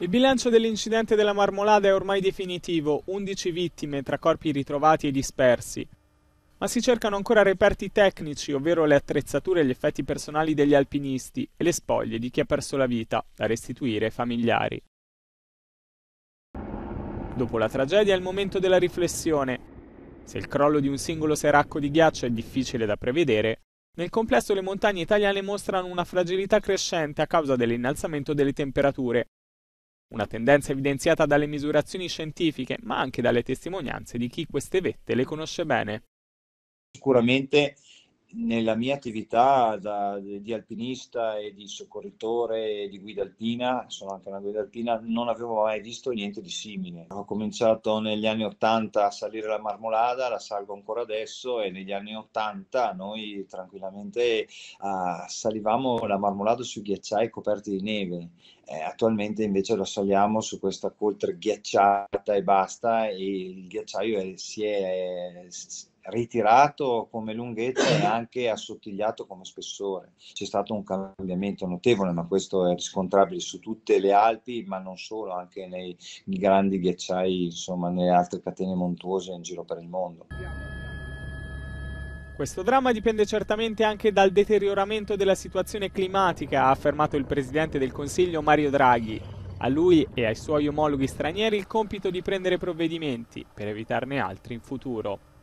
Il bilancio dell'incidente della Marmolada è ormai definitivo, 11 vittime tra corpi ritrovati e dispersi. Ma si cercano ancora reperti tecnici, ovvero le attrezzature e gli effetti personali degli alpinisti e le spoglie di chi ha perso la vita, da restituire ai familiari. Dopo la tragedia è il momento della riflessione. Se il crollo di un singolo seracco di ghiaccio è difficile da prevedere, nel complesso le montagne italiane mostrano una fragilità crescente a causa dell'innalzamento delle temperature una tendenza evidenziata dalle misurazioni scientifiche, ma anche dalle testimonianze di chi queste vette le conosce bene. Sicuramente nella mia attività da, di alpinista e di soccorritore di guida alpina, sono anche una guida alpina, non avevo mai visto niente di simile. Ho cominciato negli anni 80 a salire la marmolada, la salgo ancora adesso e negli anni 80 noi tranquillamente uh, salivamo la marmolada sui ghiacciai coperti di neve. Eh, attualmente invece la saliamo su questa coltre ghiacciata e basta e il ghiacciaio è, si è, è ritirato come lunghezza e anche assottigliato come spessore. C'è stato un cambiamento notevole, ma questo è riscontrabile su tutte le Alpi, ma non solo, anche nei grandi ghiacciai, insomma, nelle altre catene montuose in giro per il mondo. Questo dramma dipende certamente anche dal deterioramento della situazione climatica, ha affermato il presidente del Consiglio Mario Draghi. A lui e ai suoi omologhi stranieri il compito di prendere provvedimenti per evitarne altri in futuro.